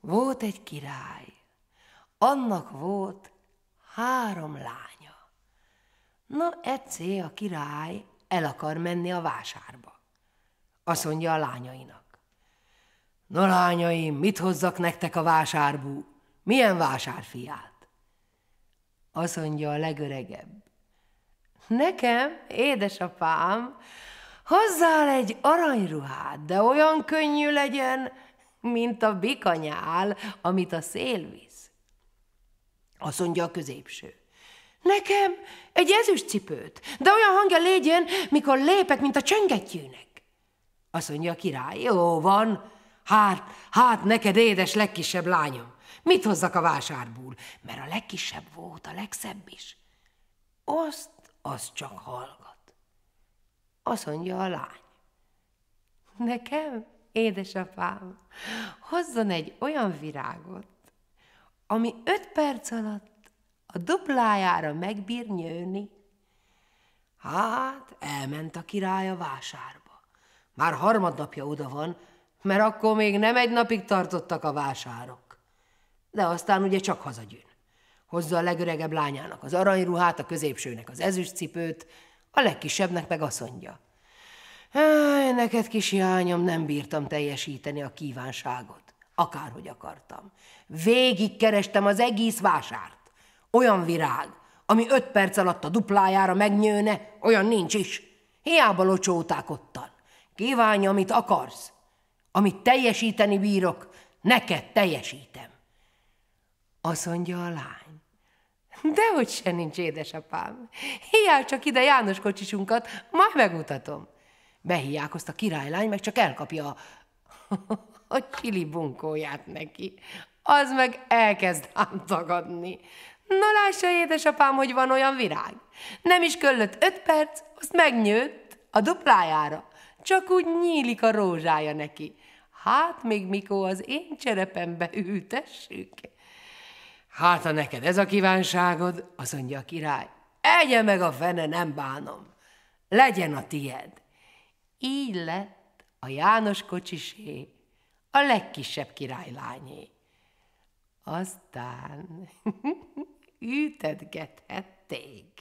Volt egy király, annak volt három lány. Na, ecé a király el akar menni a vásárba. Azt mondja a lányainak. Na, lányaim, mit hozzak nektek a vásárbú? Milyen vásárfiát? Azt mondja a legöregebb. Nekem, édesapám, hozzál egy aranyruhát, de olyan könnyű legyen, mint a bikanyál, amit a szél visz. Azt mondja a középső. Nekem egy ezüst cipőt, de olyan hangja légyen, mikor lépek, mint a csöngetjűnek. Azt mondja a király, jó van, hát, hát neked édes legkisebb lányom, mit hozzak a vásárból, mert a legkisebb volt a legszebb is. Azt, az csak hallgat. Azt mondja a lány. Nekem, édesapám, hozzon egy olyan virágot, ami öt perc alatt a duplájára megbír nyőni. Hát, elment a király a vásárba. Már harmadnapja oda van, mert akkor még nem egy napig tartottak a vásárok. De aztán ugye csak hazagyűn. Hozza a legöregebb lányának az aranyruhát, a középsőnek az ezüstcipőt, a legkisebbnek meg mondja. Háj, neked kis hiányom, nem bírtam teljesíteni a kívánságot, akárhogy akartam. Végig kerestem az egész vásárt. Olyan virág, ami öt perc alatt a duplájára megnyőne, olyan nincs is. Hiába locsóták ottan. Kívánj, amit akarsz. Amit teljesíteni bírok, neked teljesítem. Azt mondja a lány. Dehogy se nincs, édesapám. Hiál csak ide János kocsisunkat, majd megmutatom. Behiák azt a királylány, meg csak elkapja a, a csili bunkóját neki az meg elkezd ám tagadni. Na lássa, édesapám, hogy van olyan virág. Nem is köllött öt perc, azt megnyőtt a duplájára. Csak úgy nyílik a rózsája neki. Hát még mikor az én cserepembe ültessük. Hát, ha neked ez a kívánságod, azt mondja a király, egye meg a fene, nem bánom. Legyen a tied. Így lett a János kocsisé, a legkisebb királylányé aztán ütetgethették.